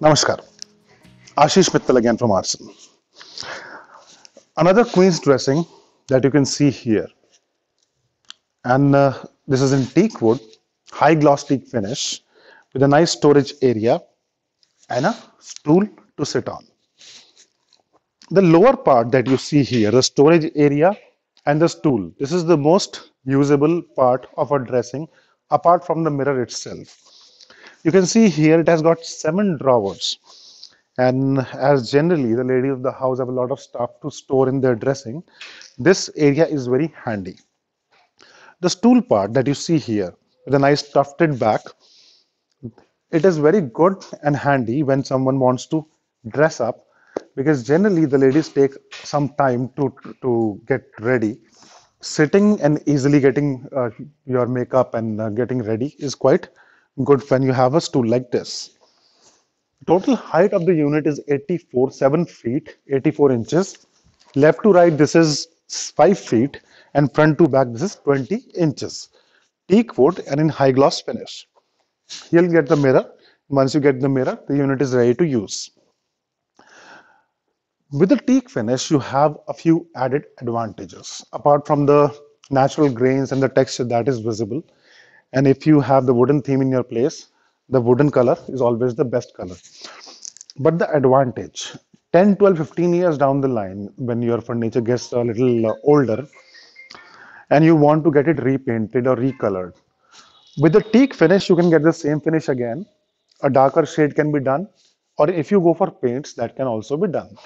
Namaskar. Ashish Mittal again from Arson. Another Queen's dressing that you can see here. And uh, this is in teak wood, high gloss teak finish with a nice storage area and a stool to sit on. The lower part that you see here, the storage area and the stool. This is the most usable part of a dressing apart from the mirror itself you can see here it has got seven drawers. And as generally the lady of the house have a lot of stuff to store in their dressing, this area is very handy. The stool part that you see here with a nice tufted back, it is very good and handy when someone wants to dress up because generally the ladies take some time to, to get ready sitting and easily getting uh, your makeup and uh, getting ready is quite good when you have a stool like this. Total height of the unit is 84, 7 feet, 84 inches. Left to right, this is 5 feet and front to back, this is 20 inches. Teak wood and in high gloss finish. You'll get the mirror. Once you get the mirror, the unit is ready to use. With the teak finish, you have a few added advantages. Apart from the natural grains and the texture that is visible, and if you have the wooden theme in your place, the wooden color is always the best color. But the advantage 10, 12, 15 years down the line, when your furniture gets a little uh, older and you want to get it repainted or recolored, with the teak finish, you can get the same finish again. A darker shade can be done, or if you go for paints, that can also be done.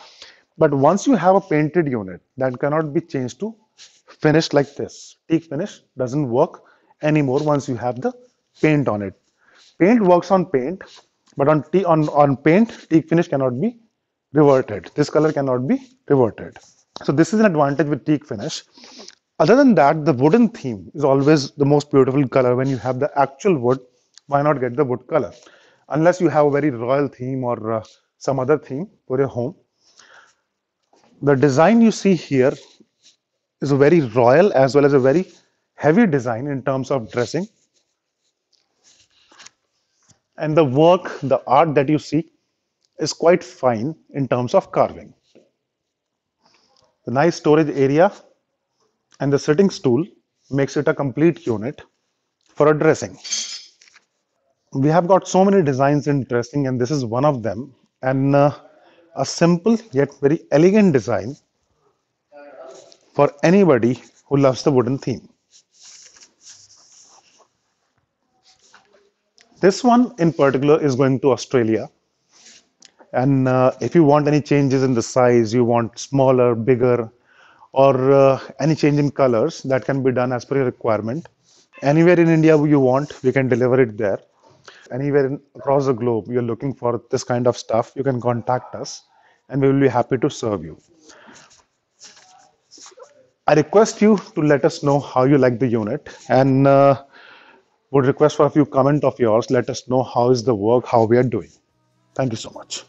But once you have a painted unit, that cannot be changed to finish like this. Teak finish doesn't work anymore once you have the paint on it. Paint works on paint, but on, t on, on paint, teak finish cannot be reverted. This color cannot be reverted. So this is an advantage with teak finish. Other than that, the wooden theme is always the most beautiful color. When you have the actual wood, why not get the wood color? Unless you have a very royal theme or uh, some other theme for your home. The design you see here is very royal as well as a very heavy design in terms of dressing and the work the art that you see is quite fine in terms of carving the nice storage area and the sitting stool makes it a complete unit for a dressing we have got so many designs in dressing and this is one of them and uh, a simple yet very elegant design for anybody who loves the wooden theme This one in particular is going to Australia. And uh, if you want any changes in the size, you want smaller, bigger, or uh, any change in colors, that can be done as per your requirement. Anywhere in India you want, we can deliver it there. Anywhere in, across the globe you're looking for this kind of stuff, you can contact us and we will be happy to serve you. I request you to let us know how you like the unit and uh, would request for a few comment of yours. Let us know how is the work, how we are doing. Thank you so much.